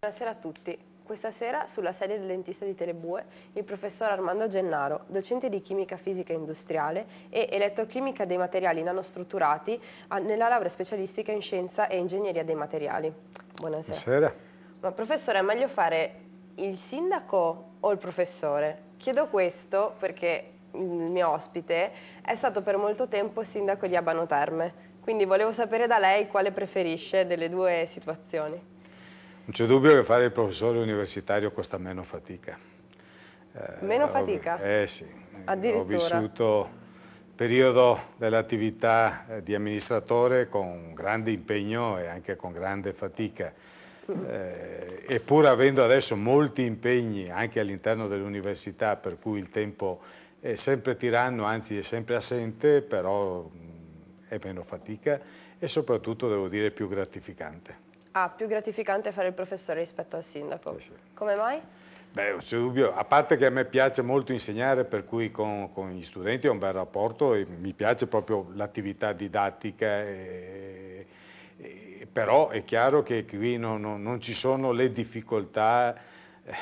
Buonasera a tutti. Questa sera sulla serie del dentista di Telebue il professor Armando Gennaro, docente di chimica fisica industriale e elettrochimica dei materiali nanostrutturati nella laurea specialistica in scienza e ingegneria dei materiali. Buonasera. Buonasera. Ma professore, è meglio fare il sindaco o il professore? Chiedo questo perché il mio ospite, è stato per molto tempo sindaco di Abano Terme. Quindi volevo sapere da lei quale preferisce delle due situazioni. Non c'è dubbio che fare il professore universitario costa meno fatica. Eh, meno fatica? Eh sì. Addirittura. Ho vissuto il periodo dell'attività eh, di amministratore con grande impegno e anche con grande fatica. Eh, eppur avendo adesso molti impegni anche all'interno dell'università per cui il tempo è sempre tiranno, anzi è sempre assente, però mm, è meno fatica e soprattutto devo dire più gratificante. Ah, più gratificante fare il professore rispetto al sindaco. Sì, eh sì. Come mai? Beh, non c'è dubbio, a parte che a me piace molto insegnare, per cui con, con gli studenti ho un bel rapporto e mi piace proprio l'attività didattica, e, e, però è chiaro che qui non, non, non ci sono le difficoltà eh,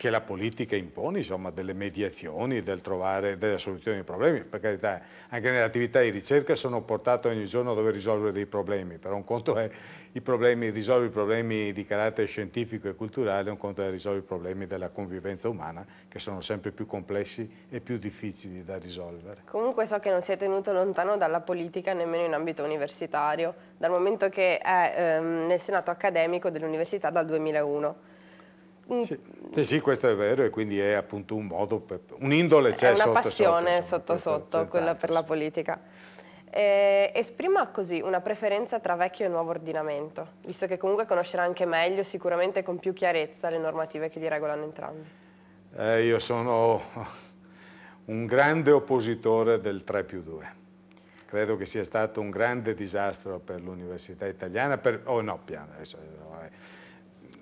che la politica impone, insomma, delle mediazioni, del trovare delle soluzioni ai problemi. Per carità, anche nelle attività di ricerca sono portato ogni giorno a dover risolvere dei problemi, però un conto è i problemi, risolvere i problemi di carattere scientifico e culturale, un conto è risolvere i problemi della convivenza umana, che sono sempre più complessi e più difficili da risolvere. Comunque so che non si è tenuto lontano dalla politica nemmeno in ambito universitario, dal momento che è ehm, nel senato accademico dell'università dal 2001. Mm. Sì. sì. questo è vero e quindi è appunto un modo, un'indole c'è sotto È una passione sotto sotto, sotto, sotto quella esatto, per la politica. Eh, esprima così una preferenza tra vecchio e nuovo ordinamento, visto che comunque conoscerà anche meglio, sicuramente con più chiarezza, le normative che li regolano entrambi. Eh, io sono un grande oppositore del 3 più 2. Credo che sia stato un grande disastro per l'università italiana, per, oh no, piano, adesso,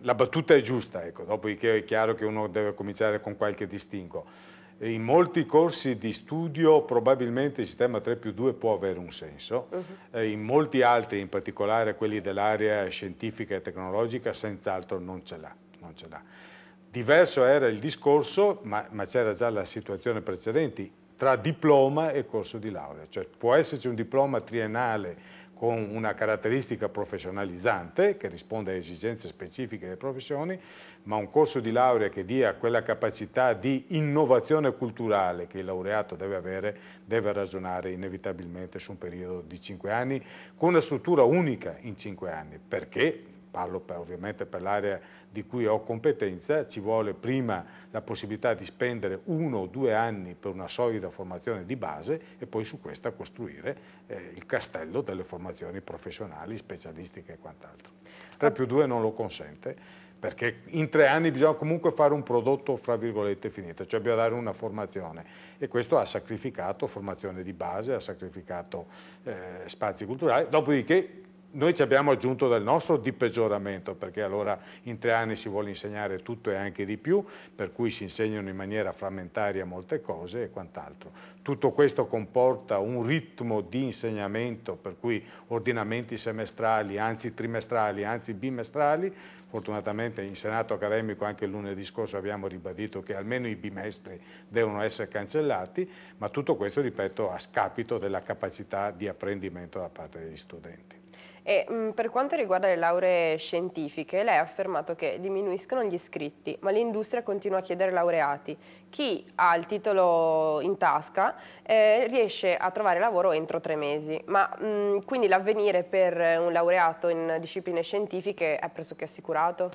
la battuta è giusta, ecco, dopodiché è chiaro che uno deve cominciare con qualche distinguo. In molti corsi di studio probabilmente il sistema 3 più 2 può avere un senso, uh mhm. eh, -huh. in molti altri, in particolare quelli dell'area scientifica e tecnologica, senz'altro non ce l'ha. Diverso era il discorso, ma, ma c'era già la situazione precedente, tra diploma e corso di laurea, cioè può esserci un diploma triennale con una caratteristica professionalizzante che risponde a esigenze specifiche delle professioni, ma un corso di laurea che dia quella capacità di innovazione culturale che il laureato deve avere, deve ragionare inevitabilmente su un periodo di cinque anni, con una struttura unica in cinque anni, perché parlo per, ovviamente per l'area di cui ho competenza, ci vuole prima la possibilità di spendere uno o due anni per una solida formazione di base e poi su questa costruire eh, il castello delle formazioni professionali, specialistiche e quant'altro. 3 più 2 non lo consente perché in tre anni bisogna comunque fare un prodotto fra virgolette finito, cioè bisogna dare una formazione e questo ha sacrificato formazione di base, ha sacrificato eh, spazi culturali, dopodiché noi ci abbiamo aggiunto del nostro di peggioramento, perché allora in tre anni si vuole insegnare tutto e anche di più, per cui si insegnano in maniera frammentaria molte cose e quant'altro. Tutto questo comporta un ritmo di insegnamento, per cui ordinamenti semestrali, anzi trimestrali, anzi bimestrali, fortunatamente in Senato accademico anche lunedì scorso abbiamo ribadito che almeno i bimestri devono essere cancellati, ma tutto questo, ripeto, a scapito della capacità di apprendimento da parte degli studenti. E, mh, mm, per quanto riguarda le lauree scientifiche, lei ha affermato che diminuiscono gli iscritti, ma l'industria continua a chiedere laureati. Chi ha il titolo in tasca eh, riesce a trovare lavoro entro tre mesi, ma mh, mm, quindi l'avvenire per un laureato in discipline scientifiche è pressoché assicurato?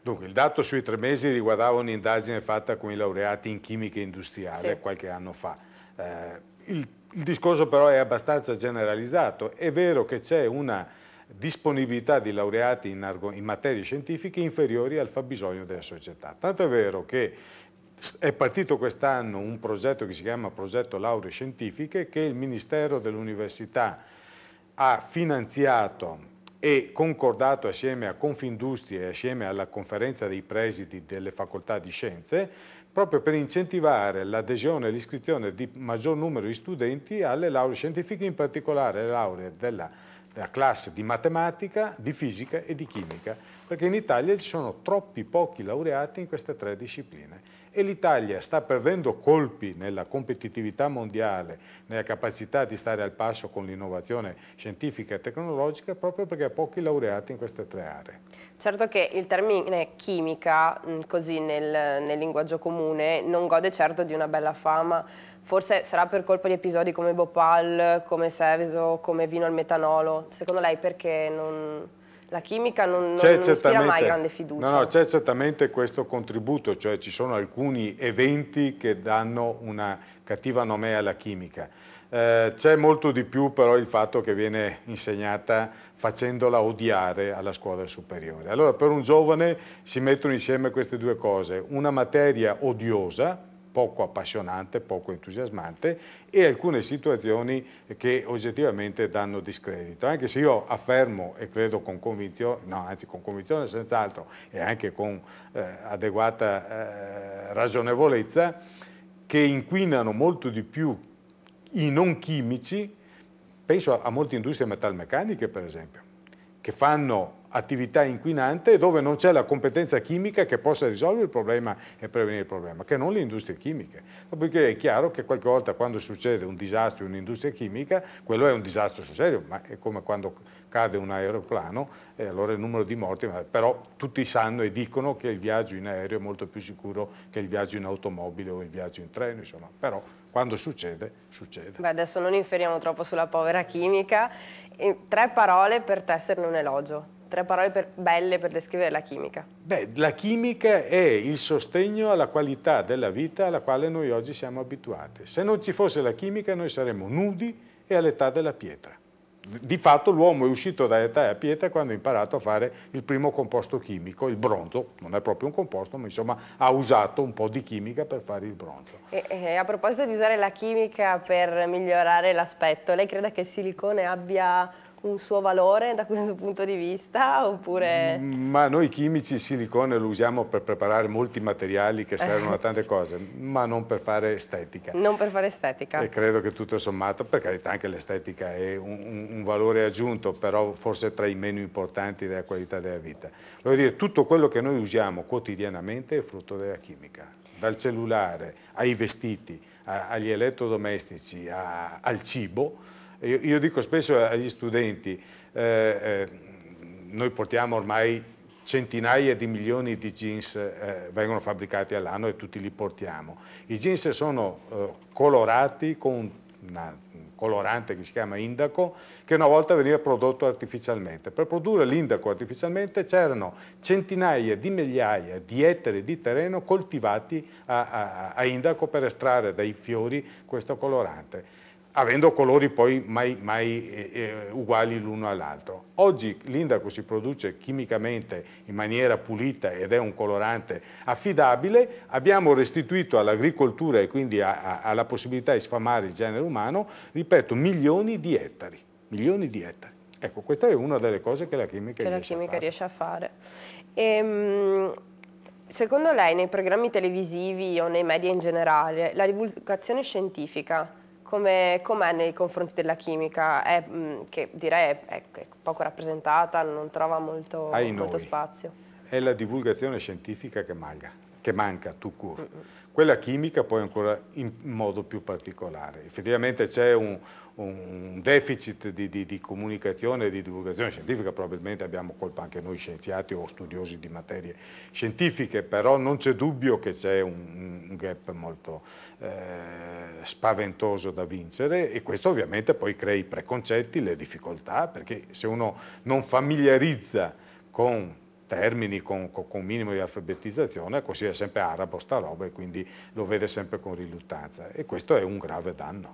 Dunque, il dato sui tre mesi riguardava un'indagine fatta con i laureati in chimica industriale sì. qualche anno fa. Eh, il, il discorso però è abbastanza generalizzato. È vero che c'è una disponibilità di laureati in, in materie scientifiche inferiori al fabbisogno della società. Tanto è vero che è partito quest'anno un progetto che si chiama Progetto Lauree Scientifiche che il Ministero dell'Università ha finanziato e concordato assieme a Confindustria e assieme alla conferenza dei presidi delle facoltà di scienze proprio per incentivare l'adesione e l'iscrizione di maggior numero di studenti alle lauree scientifiche, in particolare le lauree della, della classe di matematica, di fisica e di chimica, perché in Italia ci sono troppi pochi laureati in queste tre discipline e l'Italia sta perdendo colpi nella competitività mondiale, nella capacità di stare al passo con l'innovazione scientifica e tecnologica proprio perché ha pochi laureati in queste tre aree. Certo che il termine chimica, mm, così nel, nel linguaggio comune, non gode certo di una bella fama, forse sarà per colpa di episodi come Bhopal, come Seveso, come vino al metanolo, secondo lei perché non la chimica non, non, non mai grande fiducia. No, no, c'è certamente questo contributo, cioè ci sono alcuni eventi che danno una cattiva nomea alla chimica. Eh, c'è molto di più però il fatto che viene insegnata facendola odiare alla scuola superiore. Allora per un giovane si mettono insieme queste due cose, una materia odiosa, poco appassionante, poco entusiasmante e alcune situazioni che oggettivamente danno discredito. Anche se io affermo e credo con convinzione, no anzi con convinzione senz'altro e anche con eh, adeguata eh, ragionevolezza, che inquinano molto di più i non chimici, penso a, a molte industrie metalmeccaniche per esempio, che fanno attività inquinante dove non c'è la competenza chimica che possa risolvere il problema e prevenire il problema, che non le industrie chimiche. Dopodiché è chiaro che qualche volta quando succede un disastro in un'industria chimica, quello è un disastro sul serio, ma è come quando cade un aeroplano, e eh, allora il numero di morti, però tutti sanno e dicono che il viaggio in aereo è molto più sicuro che il viaggio in automobile o il viaggio in treno, insomma, però quando succede, succede. Beh, adesso non inferiamo troppo sulla povera chimica. In tre parole per tesserne un elogio tre parole per, belle per descrivere la chimica? Beh, la chimica è il sostegno alla qualità della vita alla quale noi oggi siamo abituati. Se non ci fosse la chimica noi saremmo nudi e all'età della pietra. Di fatto l'uomo è uscito dall'età della pietra quando ha imparato a fare il primo composto chimico, il bronzo, non è proprio un composto, ma insomma ha usato un po' di chimica per fare il bronzo. E, e a proposito di usare la chimica per migliorare l'aspetto, lei crede che il silicone abbia un suo valore da questo punto di vista? Oppure... Mm, ma noi chimici il silicone lo usiamo per preparare molti materiali che servono a tante cose, ma non per fare estetica. Non per fare estetica. E credo che tutto sommato, per carità anche l'estetica è un, un, valore aggiunto, però forse tra i meno importanti della qualità della vita. Voglio dire, tutto quello che noi usiamo quotidianamente è frutto della chimica, dal cellulare ai vestiti, a, agli elettrodomestici, a, al cibo, io, io dico spesso agli studenti, eh, eh, noi portiamo ormai centinaia di milioni di jeans eh, vengono fabbricati all'anno e tutti li portiamo. I jeans sono eh, colorati con una colorante che si chiama indaco, che una volta veniva prodotto artificialmente. Per produrre l'indaco artificialmente c'erano centinaia di migliaia di ettari di terreno coltivati a, a, a indaco per estrarre dai fiori questo colorante avendo colori poi mai, mai eh, eh, uguali l'uno all'altro. Oggi l'indaco si produce chimicamente in maniera pulita ed è un colorante affidabile, abbiamo restituito all'agricoltura e quindi a, a, alla possibilità di sfamare il genere umano, ripeto, milioni di ettari, milioni di ettari. Ecco, questa è una delle cose che la chimica, che riesce, la chimica a riesce, a fare. Ehm, secondo lei nei programmi televisivi o nei media in generale la divulgazione scientifica come com è nei confronti della chimica, è, mh, mm, che direi è, è, poco rappresentata, non trova molto, molto spazio. È la divulgazione scientifica che maga che manca tout court. Quella chimica poi ancora in modo più particolare. Effettivamente c'è un, un, deficit di, di, di comunicazione e di divulgazione scientifica, probabilmente abbiamo colpa anche noi scienziati o studiosi di materie scientifiche, però non c'è dubbio che c'è un, un, gap molto eh, spaventoso da vincere e questo ovviamente poi crea i preconcetti, le difficoltà, perché se uno non familiarizza con termini con, con, con minimo di alfabetizzazione, considera sempre arabo sta roba e quindi lo vede sempre con riluttanza e questo è un grave danno.